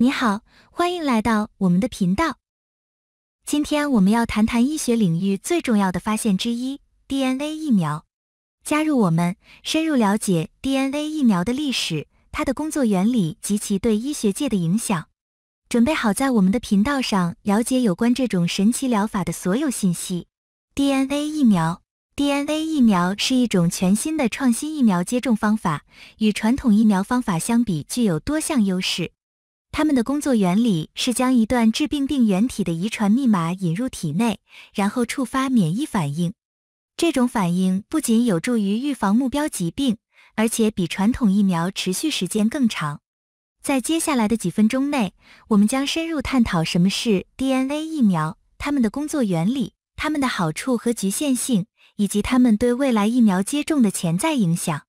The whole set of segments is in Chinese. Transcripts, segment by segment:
你好，欢迎来到我们的频道。今天我们要谈谈医学领域最重要的发现之一 ——DNA 疫苗。加入我们，深入了解 DNA 疫苗的历史、它的工作原理及其对医学界的影响。准备好在我们的频道上了解有关这种神奇疗法的所有信息。DNA 疫苗，DNA 疫苗是一种全新的创新疫苗接种方法，与传统疫苗方法相比，具有多项优势。他们的工作原理是将一段致病病原体的遗传密码引入体内，然后触发免疫反应。这种反应不仅有助于预防目标疾病，而且比传统疫苗持续时间更长。在接下来的几分钟内，我们将深入探讨什么是 DNA 疫苗，它们的工作原理、它们的好处和局限性，以及它们对未来疫苗接种的潜在影响。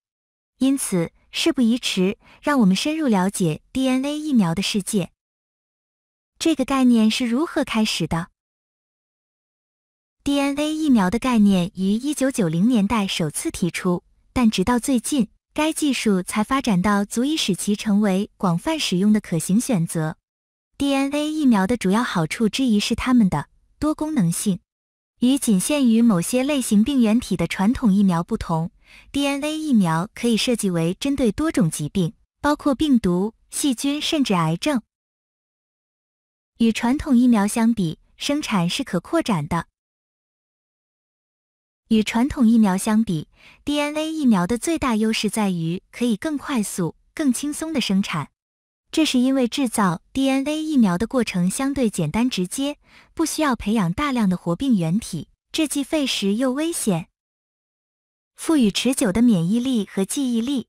因此，事不宜迟，让我们深入了解 DNA 疫苗的世界。这个概念是如何开始的？DNA 疫苗的概念于1990年代首次提出，但直到最近，该技术才发展到足以使其成为广泛使用的可行选择。DNA 疫苗的主要好处之一是它们的多功能性，与仅限于某些类型病原体的传统疫苗不同。DNA 疫苗可以设计为针对多种疾病，包括病毒、细菌，甚至癌症。与传统疫苗相比，生产是可扩展的。与传统疫苗相比，DNA 疫苗的最大优势在于可以更快速、更轻松地生产。这是因为制造 DNA 疫苗的过程相对简单直接，不需要培养大量的活病原体，这既费时又危险。赋予持久的免疫力和记忆力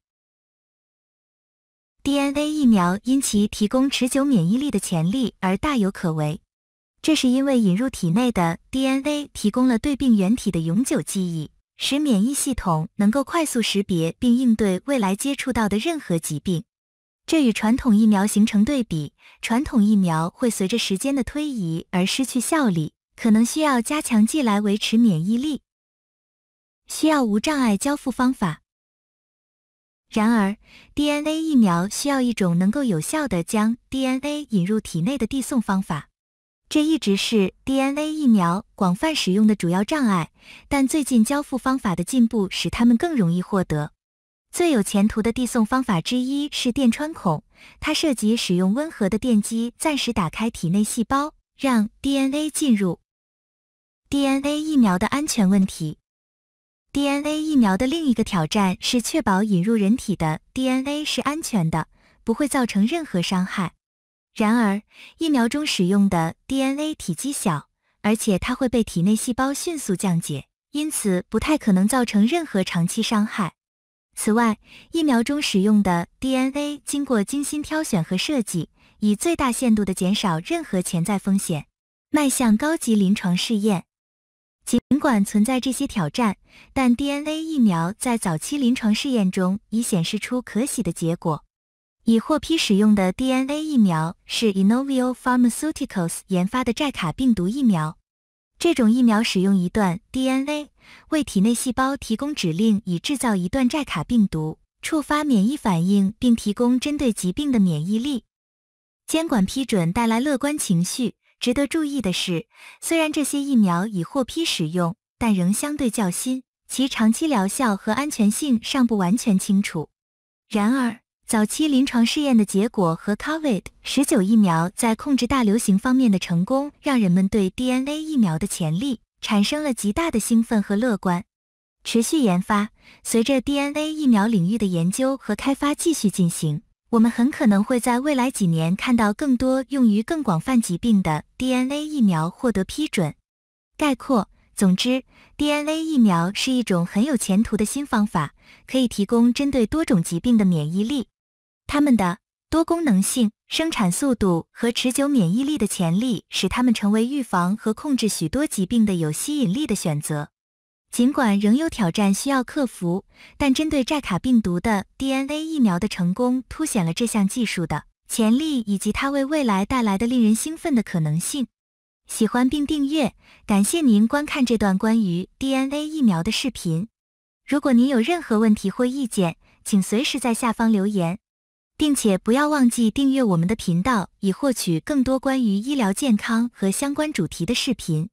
，DNA 疫苗因其提供持久免疫力的潜力而大有可为。这是因为引入体内的 DNA 提供了对病原体的永久记忆，使免疫系统能够快速识别并应对未来接触到的任何疾病。这与传统疫苗形成对比，传统疫苗会随着时间的推移而失去效力，可能需要加强剂来维持免疫力。需要无障碍交付方法。然而，DNA 疫苗需要一种能够有效地将 DNA 引入体内的递送方法，这一直是 DNA 疫苗广泛使用的主要障碍。但最近交付方法的进步使它们更容易获得。最有前途的递送方法之一是电穿孔，它涉及使用温和的电击暂时打开体内细胞，让 DNA 进入。DNA 疫苗的安全问题。DNA 疫苗的另一个挑战是确保引入人体的 DNA 是安全的，不会造成任何伤害。然而，疫苗中使用的 DNA 体积小，而且它会被体内细胞迅速降解，因此不太可能造成任何长期伤害。此外，疫苗中使用的 DNA 经过精心挑选和设计，以最大限度地减少任何潜在风险。迈向高级临床试验。尽管存在这些挑战，但 DNA 疫苗在早期临床试验中已显示出可喜的结果。已获批使用的 DNA 疫苗是 Innovio Pharmaceuticals 研发的寨卡病毒疫苗。这种疫苗使用一段 DNA，为体内细胞提供指令，以制造一段寨卡病毒，触发免疫反应，并提供针对疾病的免疫力。监管批准带来乐观情绪。值得注意的是，虽然这些疫苗已获批使用，但仍相对较新，其长期疗效和安全性尚不完全清楚。然而，早期临床试验的结果和 COVID 十九疫苗在控制大流行方面的成功，让人们对 DNA 疫苗的潜力产生了极大的兴奋和乐观。持续研发，随着 DNA 疫苗领域的研究和开发继续进行。我们很可能会在未来几年看到更多用于更广泛疾病的 DNA 疫苗获得批准。概括，总之，DNA 疫苗是一种很有前途的新方法，可以提供针对多种疾病的免疫力。它们的多功能性、生产速度和持久免疫力的潜力，使它们成为预防和控制许多疾病的有吸引力的选择。尽管仍有挑战需要克服，但针对寨卡病毒的 DNA 疫苗的成功凸显了这项技术的潜力以及它为未来带来的令人兴奋的可能性。喜欢并订阅，感谢您观看这段关于 DNA 疫苗的视频。如果您有任何问题或意见，请随时在下方留言，并且不要忘记订阅我们的频道，以获取更多关于医疗健康和相关主题的视频。